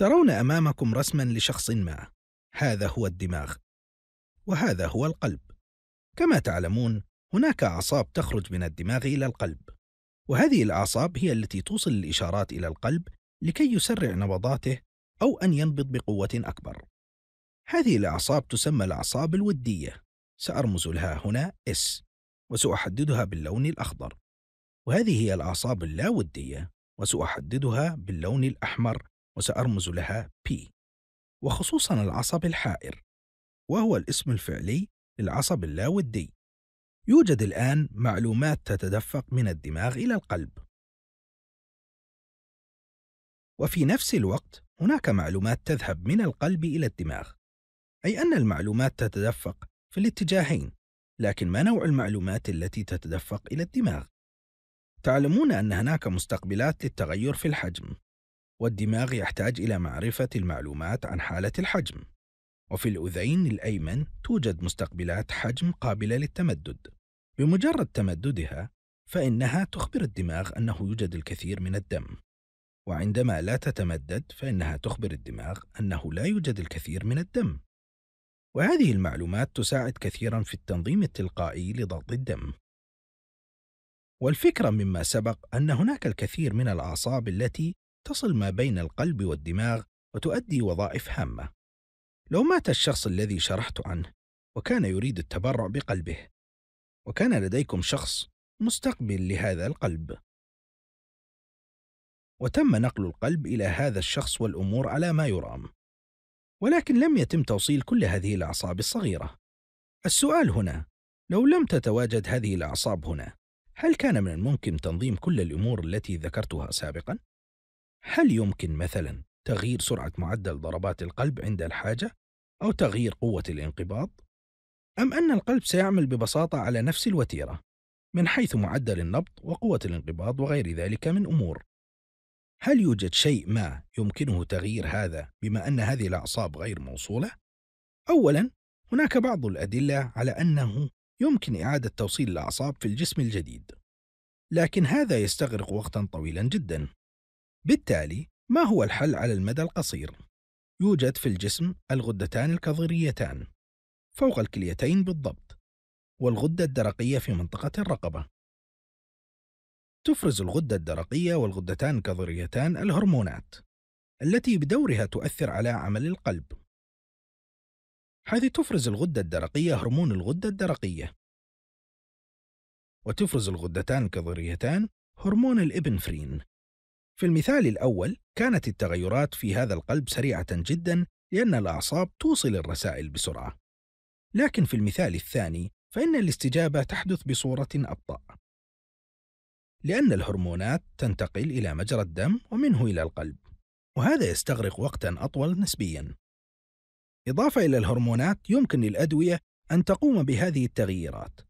ترون امامكم رسما لشخص ما هذا هو الدماغ وهذا هو القلب كما تعلمون هناك اعصاب تخرج من الدماغ الى القلب وهذه الاعصاب هي التي توصل الاشارات الى القلب لكي يسرع نبضاته او ان ينبض بقوه اكبر هذه الاعصاب تسمى الاعصاب الوديه سارمز لها هنا اس وساحددها باللون الاخضر وهذه هي الاعصاب اللاوديه وساحددها باللون الاحمر وسأرمز لها P وخصوصا العصب الحائر وهو الاسم الفعلي للعصب اللاودي يوجد الآن معلومات تتدفق من الدماغ إلى القلب وفي نفس الوقت هناك معلومات تذهب من القلب إلى الدماغ أي أن المعلومات تتدفق في الاتجاهين لكن ما نوع المعلومات التي تتدفق إلى الدماغ؟ تعلمون أن هناك مستقبلات للتغير في الحجم والدماغ يحتاج إلى معرفة المعلومات عن حالة الحجم وفي الأذين الأيمن توجد مستقبلات حجم قابلة للتمدد بمجرد تمددها فإنها تخبر الدماغ أنه يوجد الكثير من الدم وعندما لا تتمدد فإنها تخبر الدماغ أنه لا يوجد الكثير من الدم وهذه المعلومات تساعد كثيرا في التنظيم التلقائي لضغط الدم والفكرة مما سبق أن هناك الكثير من الأعصاب التي تصل ما بين القلب والدماغ وتؤدي وظائف هامة. لو مات الشخص الذي شرحت عنه وكان يريد التبرع بقلبه، وكان لديكم شخص مستقبل لهذا القلب، وتم نقل القلب إلى هذا الشخص والأمور على ما يرام، ولكن لم يتم توصيل كل هذه الأعصاب الصغيرة. السؤال هنا: لو لم تتواجد هذه الأعصاب هنا، هل كان من الممكن تنظيم كل الأمور التي ذكرتها سابقًا؟ هل يمكن مثلا تغيير سرعة معدل ضربات القلب عند الحاجة أو تغيير قوة الانقباض؟ أم أن القلب سيعمل ببساطة على نفس الوتيرة من حيث معدل النبض وقوة الانقباض وغير ذلك من أمور؟ هل يوجد شيء ما يمكنه تغيير هذا بما أن هذه الأعصاب غير موصولة؟ أولاً، هناك بعض الأدلة على أنه يمكن إعادة توصيل الأعصاب في الجسم الجديد، لكن هذا يستغرق وقتاً طويلاً جداً، بالتالي ما هو الحل على المدى القصير؟ يوجد في الجسم الغدتان الكظريتان فوق الكليتين بالضبط والغدة الدرقية في منطقة الرقبة تفرز الغدة الدرقية والغدتان الكظريتان الهرمونات التي بدورها تؤثر على عمل القلب حيث تفرز الغدة الدرقية هرمون الغدة الدرقية وتفرز الغدتان الكظريتان هرمون الإبنفرين في المثال الأول كانت التغيرات في هذا القلب سريعة جدا لأن الأعصاب توصل الرسائل بسرعة لكن في المثال الثاني فإن الاستجابة تحدث بصورة أبطأ لأن الهرمونات تنتقل إلى مجرى الدم ومنه إلى القلب وهذا يستغرق وقتا أطول نسبيا إضافة إلى الهرمونات يمكن للأدوية أن تقوم بهذه التغييرات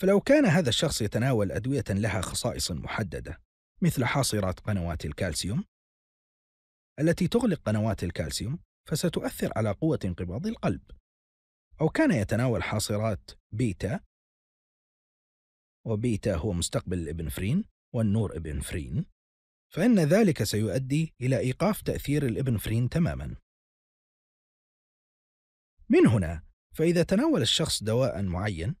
فلو كان هذا الشخص يتناول أدوية لها خصائص محددة مثل حاصرات قنوات الكالسيوم التي تغلق قنوات الكالسيوم فستؤثر على قوة انقباض القلب أو كان يتناول حاصرات بيتا وبيتا هو مستقبل الإبنفرين والنور إبنفرين فإن ذلك سيؤدي إلى إيقاف تأثير الإبنفرين تماما من هنا فإذا تناول الشخص دواء معين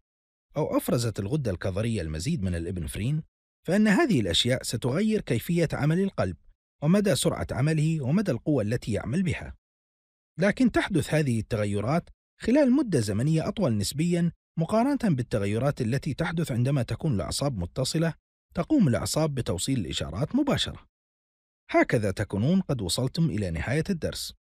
أو أفرزت الغدة الكظرية المزيد من الإبنفرين فإن هذه الأشياء ستغير كيفية عمل القلب ومدى سرعة عمله ومدى القوة التي يعمل بها لكن تحدث هذه التغيرات خلال مدة زمنية أطول نسبيا مقارنة بالتغيرات التي تحدث عندما تكون الأعصاب متصلة تقوم الأعصاب بتوصيل الإشارات مباشرة هكذا تكونون قد وصلتم إلى نهاية الدرس